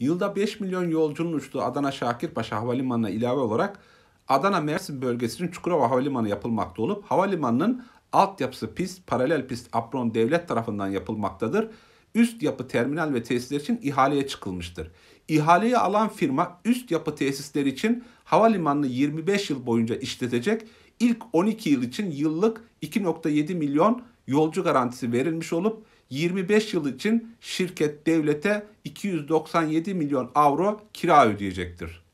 Yılda 5 milyon yolcunun uçtuğu Adana Şakirpaşa Havalimanı'na ilave olarak Adana Mersin bölgesinin Çukurova Havalimanı yapılmakta olup havalimanının altyapısı pist, paralel pist apron devlet tarafından yapılmaktadır. Üst yapı terminal ve tesisler için ihaleye çıkılmıştır. İhaleyi alan firma üst yapı tesisleri için havalimanını 25 yıl boyunca işletecek. İlk 12 yıl için yıllık 2.7 milyon yolcu garantisi verilmiş olup 25 yıl için şirket devlete 297 milyon avro kira ödeyecektir.